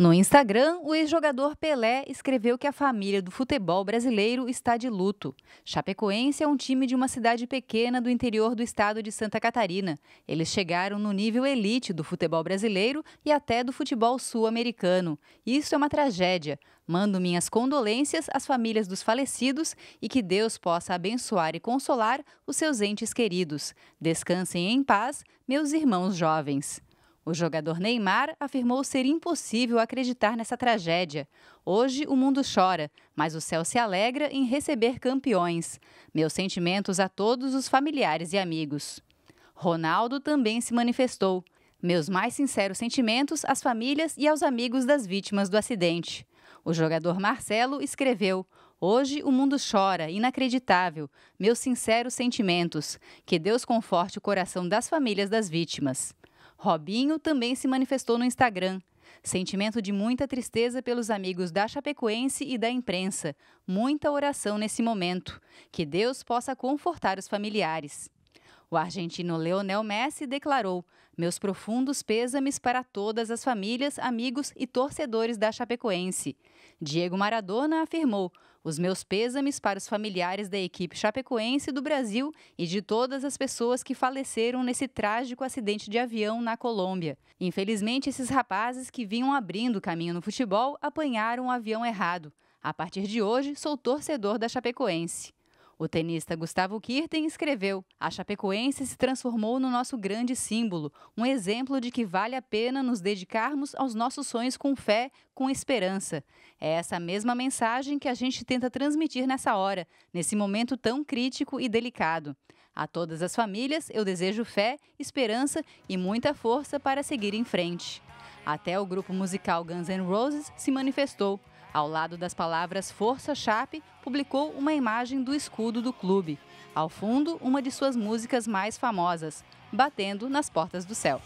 No Instagram, o ex-jogador Pelé escreveu que a família do futebol brasileiro está de luto. Chapecoense é um time de uma cidade pequena do interior do estado de Santa Catarina. Eles chegaram no nível elite do futebol brasileiro e até do futebol sul-americano. Isso é uma tragédia. Mando minhas condolências às famílias dos falecidos e que Deus possa abençoar e consolar os seus entes queridos. Descansem em paz, meus irmãos jovens. O jogador Neymar afirmou ser impossível acreditar nessa tragédia. Hoje o mundo chora, mas o céu se alegra em receber campeões. Meus sentimentos a todos os familiares e amigos. Ronaldo também se manifestou. Meus mais sinceros sentimentos às famílias e aos amigos das vítimas do acidente. O jogador Marcelo escreveu: Hoje o mundo chora, inacreditável. Meus sinceros sentimentos. Que Deus conforte o coração das famílias das vítimas. Robinho também se manifestou no Instagram. Sentimento de muita tristeza pelos amigos da Chapecoense e da imprensa. Muita oração nesse momento. Que Deus possa confortar os familiares. O argentino Leonel Messi declarou: Meus profundos pêsames para todas as famílias, amigos e torcedores da Chapecoense. Diego Maradona afirmou: Os meus pêsames para os familiares da equipe chapecoense do Brasil e de todas as pessoas que faleceram nesse trágico acidente de avião na Colômbia. Infelizmente, esses rapazes que vinham abrindo caminho no futebol apanharam o um avião errado. A partir de hoje, sou torcedor da Chapecoense. O tenista Gustavo Kirten escreveu: A Chapecoense se transformou no nosso grande símbolo, um exemplo de que vale a pena nos dedicarmos aos nossos sonhos com fé, com esperança. É essa mesma mensagem que a gente tenta transmitir nessa hora, nesse momento tão crítico e delicado. A todas as famílias, eu desejo fé, esperança e muita força para seguir em frente. Até o grupo musical Guns N' Roses se manifestou. Ao lado das palavras Força Chape, publicou uma imagem do escudo do clube. Ao fundo, uma de suas músicas mais famosas, Batendo nas Portas do Céu.